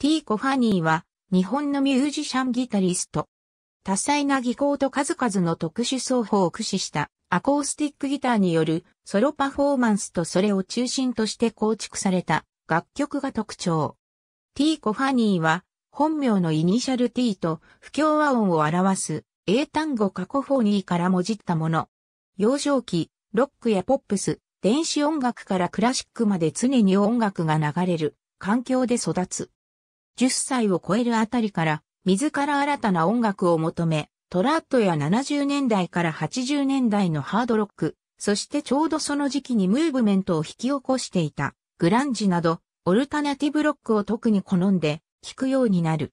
ティーコ・ファニーは日本のミュージシャンギタリスト。多彩な技巧と数々の特殊奏法を駆使したアコースティックギターによるソロパフォーマンスとそれを中心として構築された楽曲が特徴。ティーコ・ファニーは本名のイニシャル T と不協和音を表す英単語カコフォニーからもじったもの。幼少期、ロックやポップス、電子音楽からクラシックまで常に音楽が流れる環境で育つ。10歳を超えるあたりから、自ら新たな音楽を求め、トラットや70年代から80年代のハードロック、そしてちょうどその時期にムーブメントを引き起こしていた、グランジなど、オルタナティブロックを特に好んで、聴くようになる。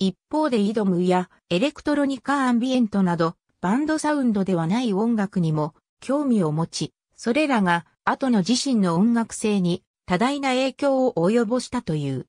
一方でイドムやエレクトロニカアンビエントなど、バンドサウンドではない音楽にも興味を持ち、それらが後の自身の音楽性に多大な影響を及ぼしたという。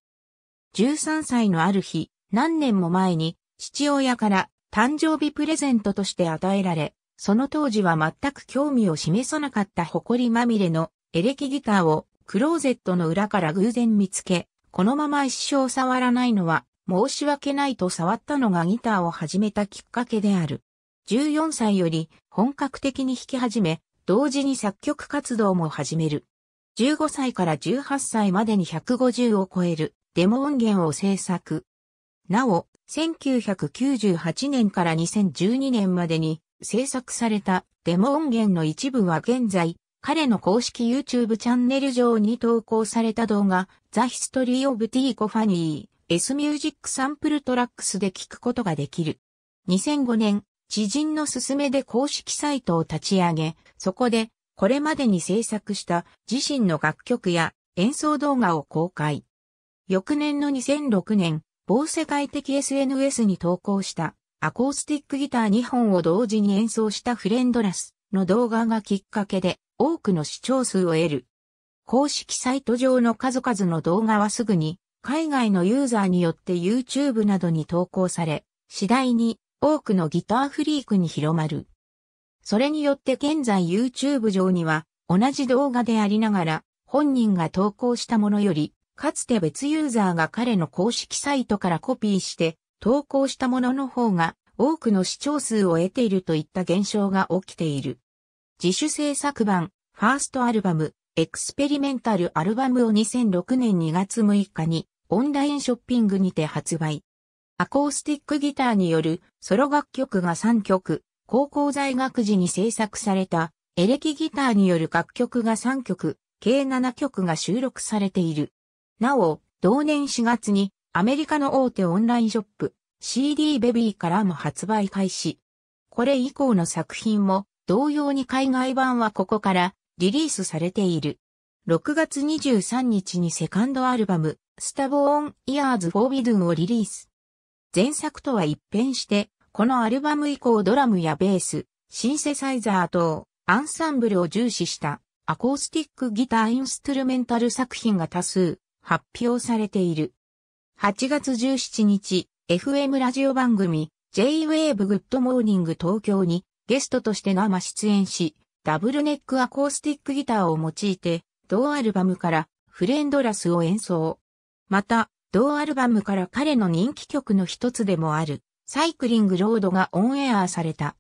13歳のある日、何年も前に父親から誕生日プレゼントとして与えられ、その当時は全く興味を示さなかった誇りまみれのエレキギターをクローゼットの裏から偶然見つけ、このまま一生触らないのは申し訳ないと触ったのがギターを始めたきっかけである。14歳より本格的に弾き始め、同時に作曲活動も始める。15歳から18歳までに150を超えるデモ音源を制作。なお、1998年から2012年までに制作されたデモ音源の一部は現在、彼の公式 YouTube チャンネル上に投稿された動画、The History of T. c o f a n y S Music Sample Tracks で聞くことができる。2005年、知人の勧めで公式サイトを立ち上げ、そこで、これまでに制作した自身の楽曲や演奏動画を公開。翌年の2006年、某世界的 SNS に投稿したアコースティックギター2本を同時に演奏したフレンドラスの動画がきっかけで多くの視聴数を得る。公式サイト上の数々の動画はすぐに海外のユーザーによって YouTube などに投稿され、次第に多くのギターフリークに広まる。それによって現在 YouTube 上には同じ動画でありながら本人が投稿したものよりかつて別ユーザーが彼の公式サイトからコピーして投稿したものの方が多くの視聴数を得ているといった現象が起きている。自主制作版、ファーストアルバム、エクスペリメンタルアルバムを2006年2月6日にオンラインショッピングにて発売。アコースティックギターによるソロ楽曲が3曲、高校在学時に制作されたエレキギターによる楽曲が3曲、計7曲が収録されている。なお、同年4月にアメリカの大手オンラインショップ CD ベビーからも発売開始。これ以降の作品も同様に海外版はここからリリースされている。6月23日にセカンドアルバムスタボーン・イヤーズ・フォービドゥンをリリース。前作とは一変して、このアルバム以降ドラムやベース、シンセサイザー等、アンサンブルを重視したアコースティックギターインストゥルメンタル作品が多数発表されている。8月17日、FM ラジオ番組 J-Wave Good Morning 東京にゲストとして生出演し、ダブルネックアコースティックギターを用いて、同アルバムからフレンドラスを演奏。また、同アルバムから彼の人気曲の一つでもある、サイクリングロードがオンエアされた。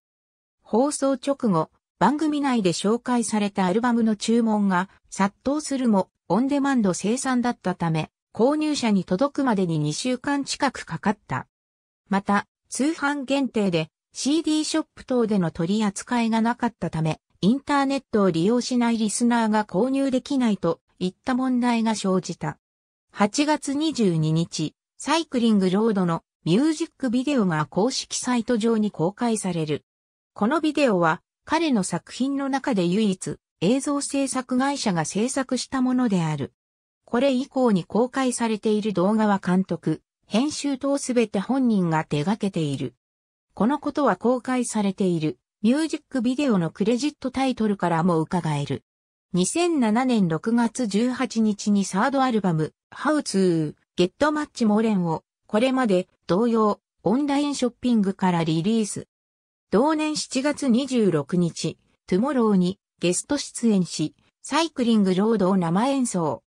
放送直後、番組内で紹介されたアルバムの注文が殺到するも、オンデマンド生産だったため、購入者に届くまでに2週間近くかかった。また、通販限定で CD ショップ等での取り扱いがなかったため、インターネットを利用しないリスナーが購入できないといった問題が生じた。8月22日、サイクリングロードのミュージックビデオが公式サイト上に公開される。このビデオは彼の作品の中で唯一映像制作会社が制作したものである。これ以降に公開されている動画は監督、編集等すべて本人が手掛けている。このことは公開されているミュージックビデオのクレジットタイトルからも伺える。2007年6月18日にサードアルバム、How to Get Match Moren をこれまで同様オンラインショッピングからリリース。同年7月26日、トゥモローにゲスト出演し、サイクリングロードを生演奏。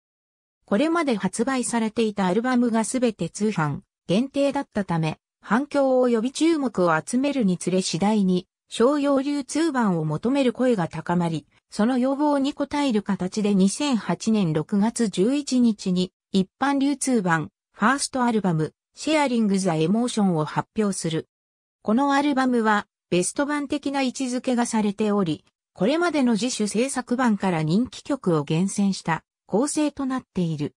これまで発売されていたアルバムがすべて通販、限定だったため、反響を呼び注目を集めるにつれ次第に、商用流通版を求める声が高まり、その要望に応える形で2008年6月11日に、一般流通版、ファーストアルバム、シェアリング・ザ・エモーションを発表する。このアルバムは、ベスト版的な位置づけがされており、これまでの自主制作版から人気曲を厳選した構成となっている。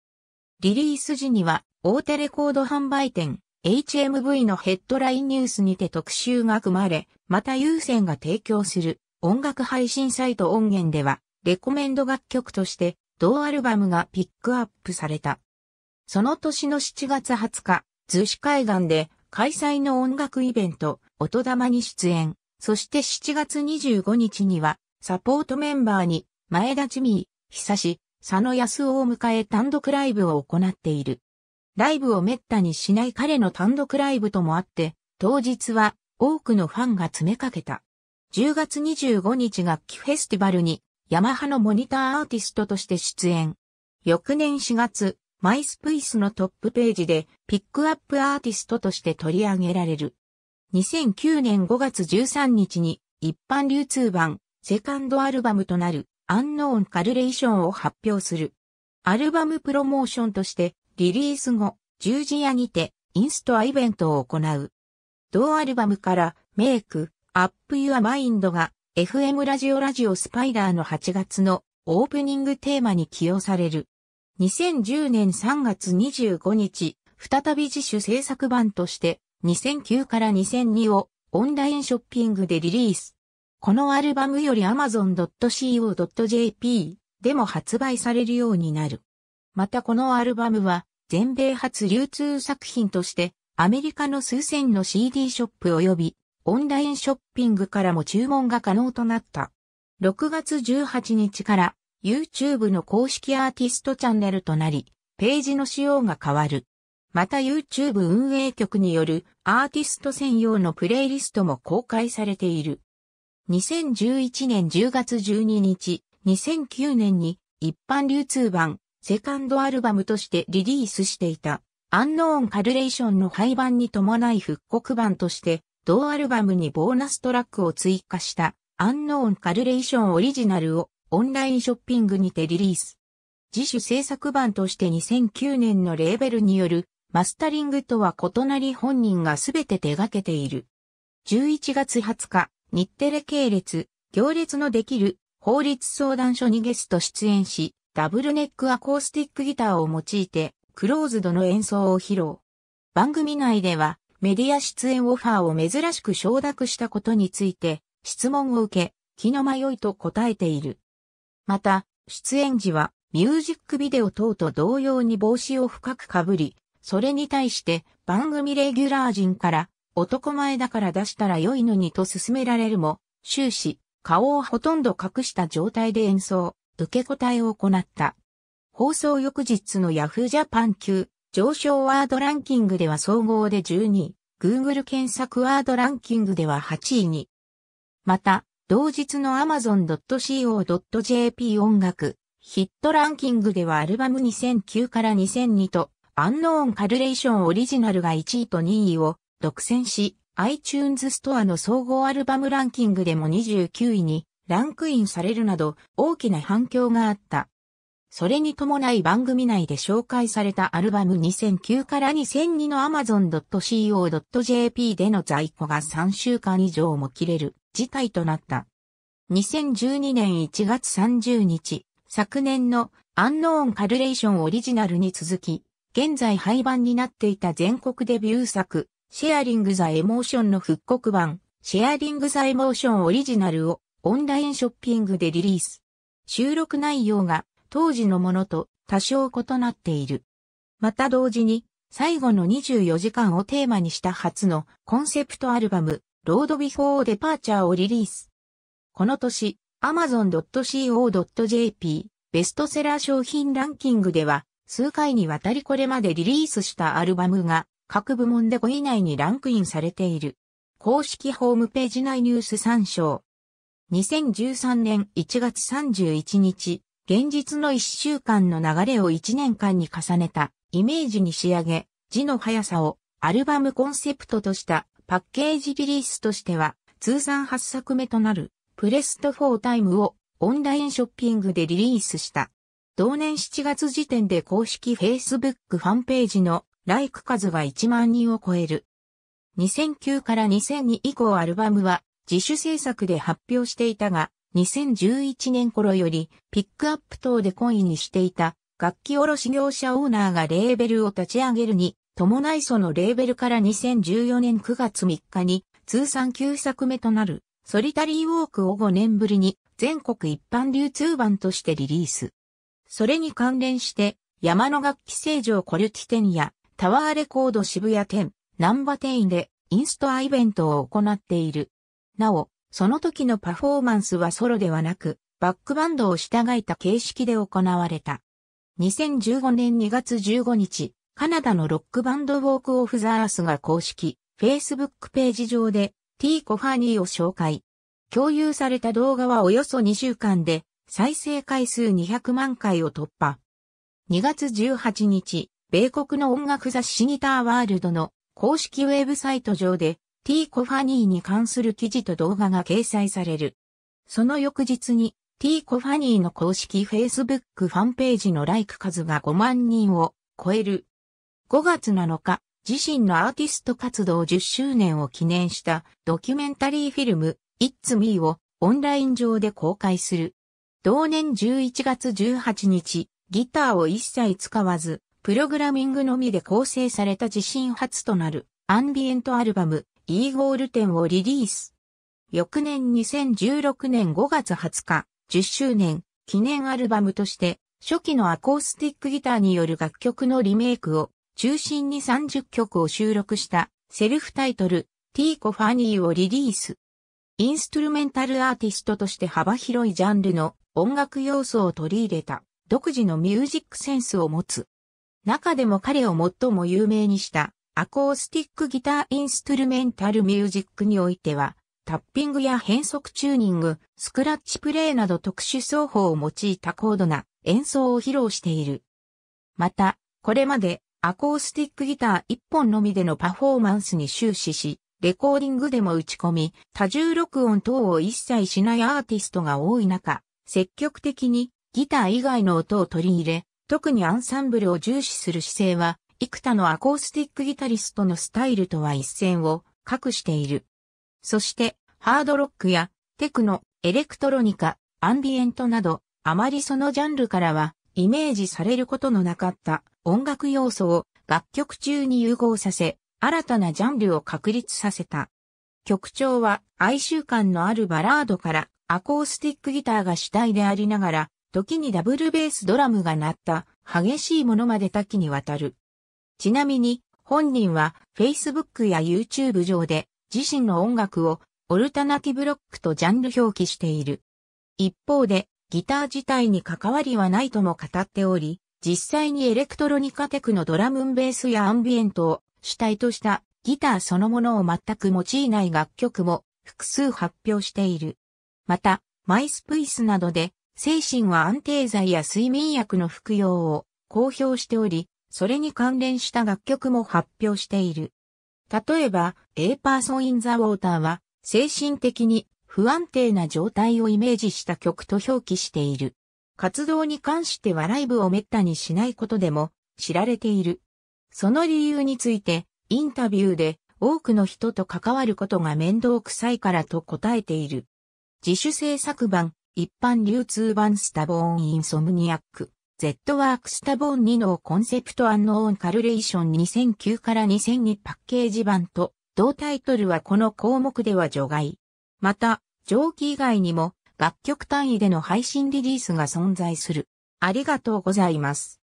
リリース時には大手レコード販売店 HMV のヘッドラインニュースにて特集が組まれ、また有線が提供する音楽配信サイト音源ではレコメンド楽曲として同アルバムがピックアップされた。その年の7月20日、図紙海岸で開催の音楽イベント、音玉に出演。そして7月25日には、サポートメンバーに、前田ジミー、久し、佐野康夫を迎え単独ライブを行っている。ライブを滅多にしない彼の単独ライブともあって、当日は多くのファンが詰めかけた。10月25日楽器フェスティバルに、ヤマハのモニターアーティストとして出演。翌年4月、マイスプイスのトップページで、ピックアップアーティストとして取り上げられる。2009年5月13日に、一般流通版、セカンドアルバムとなるアンノーンカルレーションを発表する。アルバムプロモーションとしてリリース後、十字屋にてインストアイベントを行う。同アルバムからメイク、アップユアマインドが FM ラジオラジオスパイダーの8月のオープニングテーマに起用される。2010年3月25日、再び自主制作版として2009から2002をオンラインショッピングでリリース。このアルバムより amazon.co.jp でも発売されるようになる。またこのアルバムは全米初流通作品としてアメリカの数千の CD ショップ及びオンラインショッピングからも注文が可能となった。6月18日から YouTube の公式アーティストチャンネルとなり、ページの仕様が変わる。また YouTube 運営局によるアーティスト専用のプレイリストも公開されている。2011年10月12日、2009年に一般流通版、セカンドアルバムとしてリリースしていた、アンノーンカルレーションの廃盤に伴い復刻版として、同アルバムにボーナストラックを追加した、アンノーンカルレーションオリジナルをオンラインショッピングにてリリース。自主制作版として2009年のレーベルによるマスタリングとは異なり本人が全て手掛けている。11月20日、日テレ系列、行列のできる法律相談所にゲスト出演し、ダブルネックアコースティックギターを用いて、クローズドの演奏を披露。番組内では、メディア出演オファーを珍しく承諾したことについて、質問を受け、気の迷いと答えている。また、出演時は、ミュージックビデオ等と同様に帽子を深くかぶり、それに対して番組レギュラー陣から男前だから出したら良いのにと勧められるも、終始、顔をほとんど隠した状態で演奏、受け答えを行った。放送翌日の Yahoo Japan 級上昇ワードランキングでは総合で12位、Google 検索ワードランキングでは8位に。また、同日の amazon.co.jp 音楽ヒットランキングではアルバム2009から2002とアンノーンカルレーションオリジナルが1位と2位を独占し、iTunes ストアの総合アルバムランキングでも29位にランクインされるなど大きな反響があった。それに伴い番組内で紹介されたアルバム2009から2002の amazon.co.jp での在庫が3週間以上も切れる事態となった。2012年1月30日、昨年のアンノーンカルレーションオリジナルに続き、現在廃盤になっていた全国デビュー作、シェアリング・ザ・エモーションの復刻版、シェアリング・ザ・エモーションオリジナルをオンラインショッピングでリリース。収録内容が当時のものと多少異なっている。また同時に、最後の24時間をテーマにした初のコンセプトアルバム、ロードビフォーデパーチャーをリリース。この年、amazon.co.jp ベストセラー商品ランキングでは、数回にわたりこれまでリリースしたアルバムが各部門で5位以内にランクインされている。公式ホームページ内ニュース参照。2013年1月31日、現実の1週間の流れを1年間に重ねたイメージに仕上げ、字の速さをアルバムコンセプトとしたパッケージリリースとしては通算8作目となるプレスト4タイムをオンラインショッピングでリリースした。同年7月時点で公式 Facebook ファンページのライク数は1万人を超える。2009から2002以降アルバムは自主制作で発表していたが、2011年頃よりピックアップ等で懇意にしていた楽器卸業者オーナーがレーベルを立ち上げるに、伴いそのレーベルから2014年9月3日に通算9作目となるソリタリーウォークを5年ぶりに全国一般流通版としてリリース。それに関連して山の楽器聖城コルティテンやタワーレコード渋谷店、南波店でインストアイベントを行っている。なお、その時のパフォーマンスはソロではなく、バックバンドを従いた形式で行われた。2015年2月15日、カナダのロックバンドウォークオフザースが公式、Facebook ページ上で T コファニーを紹介。共有された動画はおよそ2週間で再生回数200万回を突破。2月18日、米国の音楽雑誌ギターワールドの公式ウェブサイト上で T コファニーに関する記事と動画が掲載される。その翌日に T コファニーの公式 Facebook ファンページのライク数が5万人を超える。5月7日、自身のアーティスト活動10周年を記念したドキュメンタリーフィルム It's Me をオンライン上で公開する。同年11月18日、ギターを一切使わずプログラミングのみで構成された自身初となるアンビエントアルバムイーゴール展をリリース。翌年2016年5月20日、10周年記念アルバムとして初期のアコースティックギターによる楽曲のリメイクを中心に30曲を収録したセルフタイトルティーコファニーをリリース。インストゥルメンタルアーティストとして幅広いジャンルの音楽要素を取り入れた独自のミュージックセンスを持つ中でも彼を最も有名にしたアコースティックギターインストゥルメンタルミュージックにおいては、タッピングや変速チューニング、スクラッチプレイなど特殊奏法を用いた高度な演奏を披露している。また、これまでアコースティックギター1本のみでのパフォーマンスに終始し、レコーディングでも打ち込み、多重録音等を一切しないアーティストが多い中、積極的にギター以外の音を取り入れ、特にアンサンブルを重視する姿勢は、幾多のアコースティックギタリストのスタイルとは一線を画している。そして、ハードロックやテクノ、エレクトロニカ、アンビエントなど、あまりそのジャンルからはイメージされることのなかった音楽要素を楽曲中に融合させ、新たなジャンルを確立させた。曲調は哀愁感のあるバラードからアコースティックギターが主体でありながら、時にダブルベースドラムが鳴った激しいものまで多岐にわたる。ちなみに本人は Facebook や YouTube 上で自身の音楽をオルタナティブロックとジャンル表記している。一方でギター自体に関わりはないとも語っており、実際にエレクトロニカテクのドラムンベースやアンビエントを主体としたギターそのものを全く用いない楽曲も複数発表している。また、マイスプイスなどで精神は安定剤や睡眠薬の服用を公表しており、それに関連した楽曲も発表している。例えば、A Person in the Water は、精神的に不安定な状態をイメージした曲と表記している。活動に関してはライブを滅多にしないことでも知られている。その理由について、インタビューで多くの人と関わることが面倒くさいからと答えている。自主制作版、一般流通版スタボーンインソムニアック、Z ワークスタボーン2のコンセプトアンノーンカルレーション2009から2002パッケージ版と、同タイトルはこの項目では除外。また、上記以外にも楽曲単位での配信リリースが存在する。ありがとうございます。